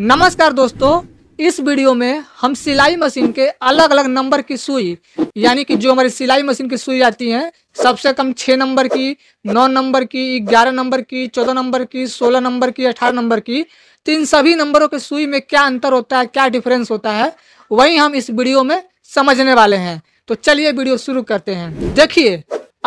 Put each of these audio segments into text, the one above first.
नमस्कार दोस्तों इस वीडियो में हम सिलाई मशीन के अलग अलग नंबर की सुई यानी कि जो हमारी सिलाई मशीन की सुई आती है सबसे कम छः नंबर की नौ नंबर की ग्यारह नंबर की चौदह नंबर की सोलह नंबर की अठारह नंबर की तो इन सभी नंबरों के सुई में क्या अंतर होता है क्या डिफरेंस होता है वही हम इस वीडियो में समझने वाले हैं तो चलिए वीडियो शुरू करते हैं देखिए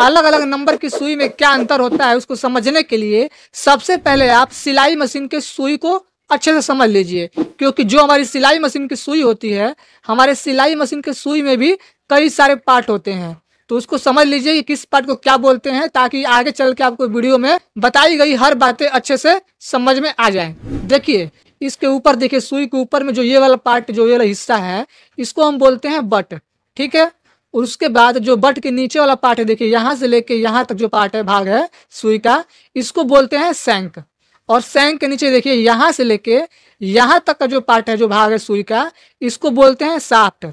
अलग अलग नंबर की सुई में क्या अंतर होता है उसको समझने के लिए सबसे पहले आप सिलाई मशीन के सुई को अच्छे से समझ लीजिए क्योंकि जो हमारी सिलाई मशीन की सुई होती है हमारे सिलाई मशीन के सुई में भी कई सारे पार्ट होते हैं तो उसको समझ लीजिए कि किस पार्ट को क्या बोलते हैं ताकि आगे चल के आपको वीडियो में बताई गई हर बातें अच्छे से समझ में आ जाए देखिए इसके ऊपर देखिए सुई के ऊपर में जो ये वाला पार्ट जो ये वाला हिस्सा है इसको हम बोलते हैं बट ठीक है और उसके बाद जो बट के नीचे वाला पार्ट है देखिए यहाँ से लेके यहाँ तक जो पार्ट है भाग है सुई का इसको बोलते हैं सैंक और सैंग के नीचे देखिए यहाँ से लेके यहाँ तक का जो पार्ट है जो भाग है सुई का इसको बोलते हैं साफ्ट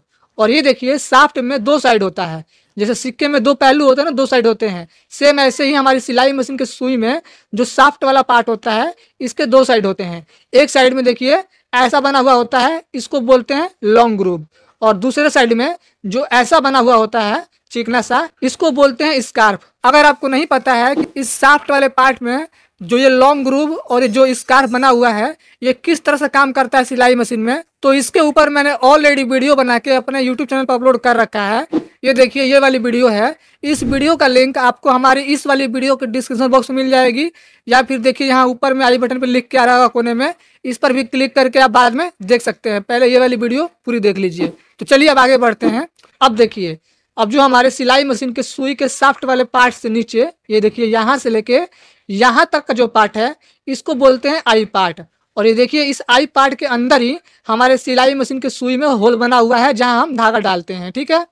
और ये देखिए साफ्ट में दो साइड होता है जैसे सिक्के में दो पहलू होते हैं ना दो साइड होते हैं सेम ऐसे ही हमारी सिलाई मशीन के सुई में जो साफ्ट वाला पार्ट होता है इसके दो साइड होते हैं एक साइड में देखिए ऐसा बना हुआ होता है इसको बोलते हैं लॉन्ग ग्रूव और दूसरे साइड में जो ऐसा बना हुआ होता है चिकना सा इसको बोलते हैं स्कार्फ अगर आपको नहीं पता है कि इस साफ्ट वाले पार्ट में जो ये लॉन्ग ग्रूव और ये जो स्कार्फ बना हुआ है ये किस तरह से काम करता है सिलाई मशीन में तो इसके ऊपर मैंने ऑलरेडी वीडियो बना के अपने यूट्यूब चैनल पर अपलोड कर रखा है ये देखिए ये वाली वीडियो है इस वीडियो का लिंक आपको हमारी इस वाली वीडियो के डिस्क्रिप्शन बॉक्स में मिल जाएगी या फिर देखिए यहाँ ऊपर में आई बटन पर लिख के आ रहा होगा कोने में इस पर भी क्लिक करके आप बाद में देख सकते हैं पहले ये वाली वीडियो पूरी देख लीजिए तो चलिए अब आगे बढ़ते हैं अब देखिए अब जो हमारे सिलाई मशीन के सुई के साफ्ट वाले पार्ट से नीचे ये देखिए यहाँ से लेके यहाँ तक का जो पार्ट है इसको बोलते हैं आई पार्ट और ये देखिए इस आई पार्ट के अंदर ही हमारे सिलाई मशीन के सुई में होल बना हुआ है जहाँ हम धागा डालते हैं ठीक है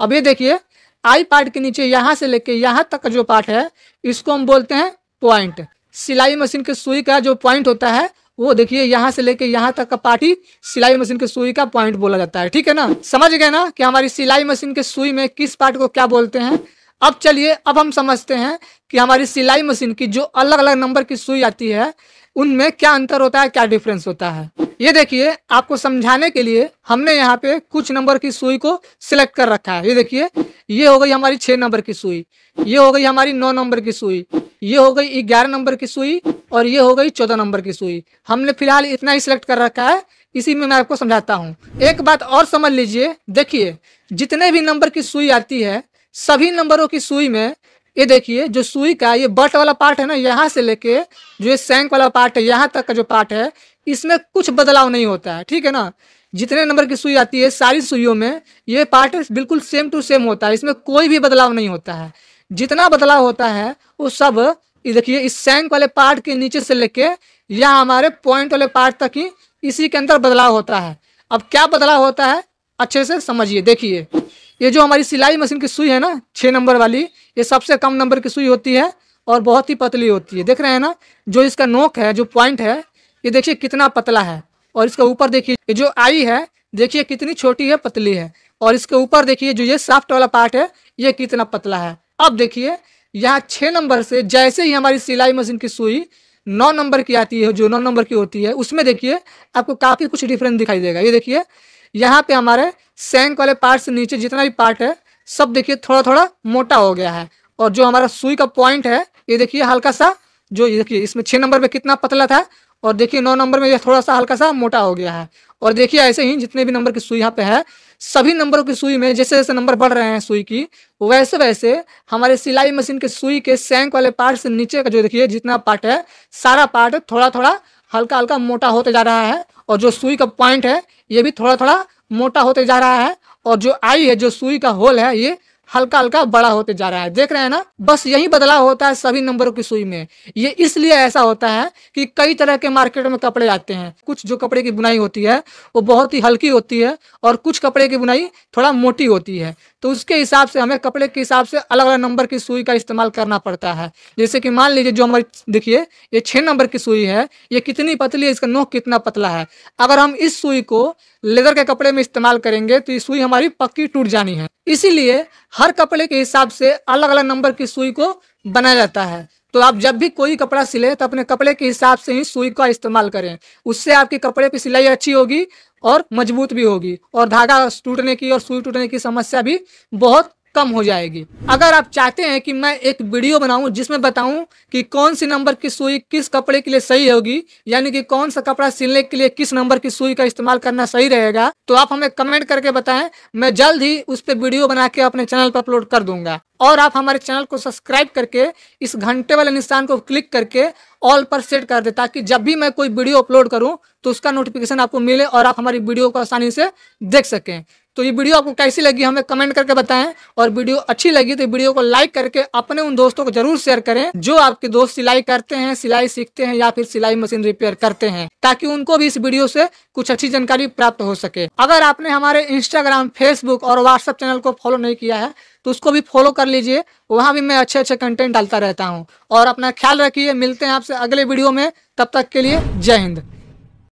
अब ये देखिए आई पार्ट के नीचे यहाँ से लेके यहाँ तक का जो पार्ट है इसको हम बोलते हैं पॉइंट सिलाई मशीन के सुई का जो पॉइंट होता है वो देखिए यहाँ से लेके यहाँ तक का पार्टी सिलाई मशीन के सुई का पॉइंट बोला जाता है ठीक है ना समझ गए ना कि हमारी सिलाई मशीन के सुई में किस पार्ट को क्या बोलते हैं अब चलिए अब हम समझते हैं कि हमारी सिलाई मशीन की जो अलग अलग नंबर की सुई आती है उनमें क्या अंतर होता है क्या डिफरेंस होता है ये देखिए आपको समझाने के लिए हमने यहाँ पे कुछ नंबर की सुई को सिलेक्ट कर रखा है ये देखिए ये हो गई हमारी छः नंबर की सुई ये हो गई हमारी नौ नंबर की सुई ये हो गई ग्यारह नंबर की सुई और ये हो गई चौदह नंबर की सुई हमने फिलहाल इतना ही सिलेक्ट कर रखा है इसी में मैं आपको समझाता हूँ एक बात और समझ लीजिए देखिए जितने भी नंबर की सुई आती है सभी नंबरों की सुई में ये देखिए जो सुई का ये बट वाला पार्ट है ना यहाँ से लेके जो ये सैंक वाला पार्ट है यहाँ तक का जो पार्ट है इसमें कुछ बदलाव नहीं होता है ठीक है ना जितने नंबर की सुई आती है सारी सुइयों में ये पार्ट बिल्कुल सेम टू सेम होता है इसमें कोई भी बदलाव नहीं होता है जितना बदलाव होता है वो सब ये देखिए इस सैंक वाले पार्ट के नीचे से लेके या हमारे पॉइंट वाले पार्ट तक ही इसी के अंदर बदलाव होता है अब क्या बदलाव होता है अच्छे से समझिए देखिए ये जो हमारी सिलाई मशीन की सुई है ना छः नंबर वाली ये सबसे कम नंबर की सुई होती है और बहुत ही पतली होती है देख रहे हैं ना जो इसका नोक है जो पॉइंट है ये देखिए कितना पतला है और इसके ऊपर देखिए ये जो आई है देखिए कितनी छोटी है पतली है और इसके ऊपर देखिए जो ये साफ्ट वाला पार्ट है ये कितना पतला है अब देखिए यहाँ छः नंबर से जैसे ही हमारी सिलाई मशीन की सुई नौ नंबर की आती है जो नौ नंबर की होती है उसमें देखिए आपको काफ़ी कुछ डिफरेंस दिखाई देगा ये देखिए यहाँ पे हमारे सैंक वाले पार्ट से नीचे जितना भी पार्ट है सब देखिए थोड़ा थोड़ा मोटा हो गया है और जो हमारा सुई का पॉइंट है ये देखिए हल्का सा जो देखिए इसमें छः नंबर में कितना पतला था और देखिए नौ नंबर में यह थोड़ा सा हल्का सा मोटा हो गया है और देखिए ऐसे ही जितने भी नंबर की सुई यहाँ पे है सभी नंबरों की सुई में जैसे जैसे नंबर बढ़ रहे हैं सुई की वैसे वैसे हमारे सिलाई मशीन के सुई के सैंक वाले पार्ट से नीचे का जो देखिए जितना पार्ट है सारा पार्ट थोड़ा थोड़ा हल्का हल्का मोटा होते जा रहा है और जो सुई का पॉइंट है ये भी थोड़ा थोड़ा मोटा होते जा रहा है और जो आई है जो सुई का होल है ये हल्का हल्का बड़ा होते जा रहा है देख रहे हैं ना बस यही बदलाव होता है सभी नंबरों की सुई में ये इसलिए ऐसा होता है कि कई तरह के मार्केट में कपड़े आते हैं कुछ जो कपड़े की बुनाई होती है वो बहुत ही हल्की होती है और कुछ कपड़े की बुनाई थोड़ा मोटी होती है तो उसके हिसाब से हमें कपड़े के हिसाब से अलग अलग नंबर की सुई का इस्तेमाल करना पड़ता है जैसे कि मान लीजिए जो हमारी देखिए ये छः नंबर की सुई है ये कितनी पतली है इसका नोक कितना पतला है अगर हम इस सुई को लेदर के कपड़े में इस्तेमाल करेंगे तो ये सुई हमारी पक्की टूट जानी है इसीलिए हर कपड़े के हिसाब से अलग अलग नंबर की सुई को बनाया जाता है तो आप जब भी कोई कपड़ा सिलें तो अपने कपड़े के हिसाब से ही सुई का इस्तेमाल करें उससे आपके कपड़े की सिलाई अच्छी होगी और मजबूत भी होगी और धागा टूटने की और सुई टूटने की समस्या भी बहुत कम हो जाएगी अगर आप चाहते हैं कि मैं एक वीडियो बनाऊं जिसमें बताऊं कि कौन सी नंबर की सुई किस कपड़े के लिए सही होगी यानी कि कौन सा कपड़ा सिलने के लिए किस नंबर की सुई का इस्तेमाल करना सही रहेगा तो आप हमें कमेंट करके बताएं मैं जल्द ही उस पर वीडियो बना के अपने चैनल पर अपलोड कर दूंगा और आप हमारे चैनल को सब्सक्राइब करके इस घंटे वाले निशान को क्लिक करके ऑल पर सेट कर दे ताकि जब भी मैं कोई वीडियो अपलोड करूँ तो उसका नोटिफिकेशन आपको मिले और आप हमारी वीडियो को आसानी से देख सकें तो ये वीडियो आपको कैसी लगी हमें कमेंट करके बताएं और वीडियो अच्छी लगी तो वीडियो को लाइक करके अपने उन दोस्तों को जरूर शेयर करें जो आपके दोस्त सिलाई करते हैं सिलाई सीखते हैं या फिर सिलाई मशीन रिपेयर करते हैं ताकि उनको भी इस वीडियो से कुछ अच्छी जानकारी प्राप्त हो सके अगर आपने हमारे इंस्टाग्राम फेसबुक और व्हाट्सएप चैनल को फॉलो नहीं किया है तो उसको भी फॉलो कर लीजिए वहाँ भी मैं अच्छे अच्छे कंटेंट डालता रहता हूँ और अपना ख्याल रखिए मिलते हैं आपसे अगले वीडियो में तब तक के लिए जय हिंद